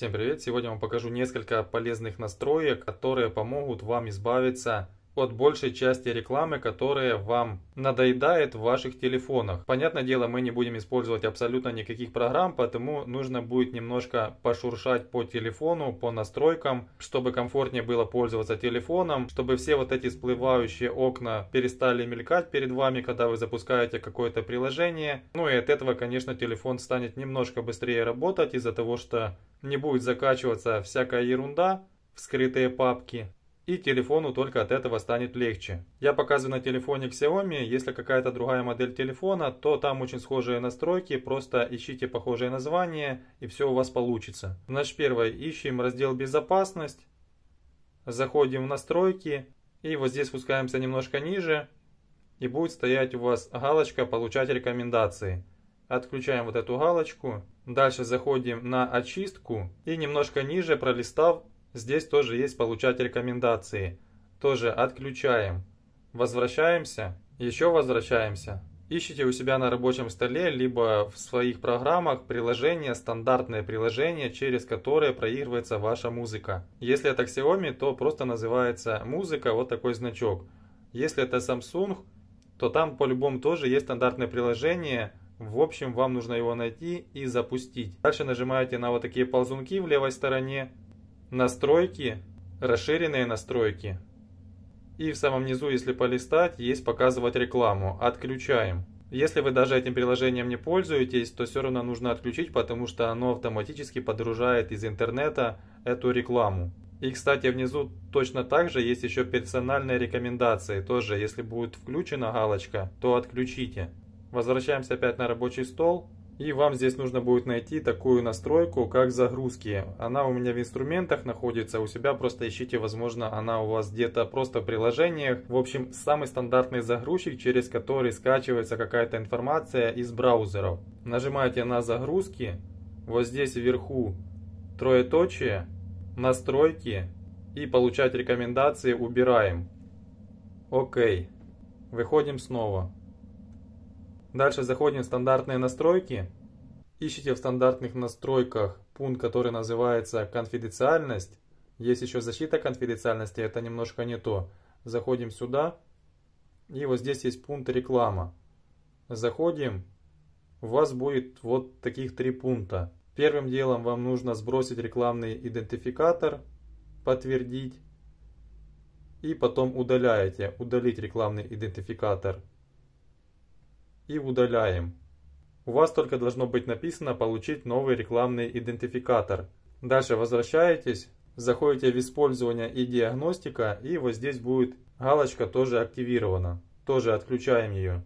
Всем привет! Сегодня я вам покажу несколько полезных настроек, которые помогут вам избавиться от большей части рекламы, которая вам надоедает в ваших телефонах. Понятное дело, мы не будем использовать абсолютно никаких программ, поэтому нужно будет немножко пошуршать по телефону, по настройкам, чтобы комфортнее было пользоваться телефоном, чтобы все вот эти всплывающие окна перестали мелькать перед вами, когда вы запускаете какое-то приложение. Ну и от этого, конечно, телефон станет немножко быстрее работать из-за того, что не будет закачиваться всякая ерунда, вскрытые папки, и телефону только от этого станет легче. Я показываю на телефоне Xiaomi, если какая-то другая модель телефона, то там очень схожие настройки, просто ищите похожие названия и все у вас получится. Значит, первый ищем раздел «Безопасность», заходим в настройки и вот здесь спускаемся немножко ниже и будет стоять у вас галочка «Получать рекомендации». Отключаем вот эту галочку. Дальше заходим на очистку и немножко ниже пролистав, здесь тоже есть получать рекомендации. Тоже отключаем. Возвращаемся, еще возвращаемся. Ищите у себя на рабочем столе, либо в своих программах приложение, стандартное приложение, через которое проигрывается ваша музыка. Если это Xiaomi, то просто называется музыка, вот такой значок. Если это Samsung, то там по-любому тоже есть стандартное приложение, в общем, вам нужно его найти и запустить. Дальше нажимаете на вот такие ползунки в левой стороне, настройки, расширенные настройки. И в самом низу, если полистать, есть показывать рекламу. Отключаем. Если вы даже этим приложением не пользуетесь, то все равно нужно отключить, потому что оно автоматически подгружает из интернета эту рекламу. И, кстати, внизу точно так же есть еще персональные рекомендации. Тоже, если будет включена галочка, то отключите. Возвращаемся опять на рабочий стол. И вам здесь нужно будет найти такую настройку, как загрузки. Она у меня в инструментах находится, у себя просто ищите, возможно, она у вас где-то просто в приложениях. В общем, самый стандартный загрузчик, через который скачивается какая-то информация из браузеров. Нажимаете на загрузки, вот здесь вверху троеточие, настройки и получать рекомендации убираем. Окей. Выходим снова. Дальше заходим в стандартные настройки. Ищите в стандартных настройках пункт, который называется конфиденциальность. Есть еще защита конфиденциальности, это немножко не то. Заходим сюда. И вот здесь есть пункт реклама. Заходим. У вас будет вот таких три пункта. Первым делом вам нужно сбросить рекламный идентификатор, подтвердить и потом удаляете, удалить рекламный идентификатор и удаляем. У вас только должно быть написано «Получить новый рекламный идентификатор». Дальше возвращаетесь, заходите в «Использование и диагностика» и вот здесь будет галочка «Тоже активирована». Тоже отключаем ее.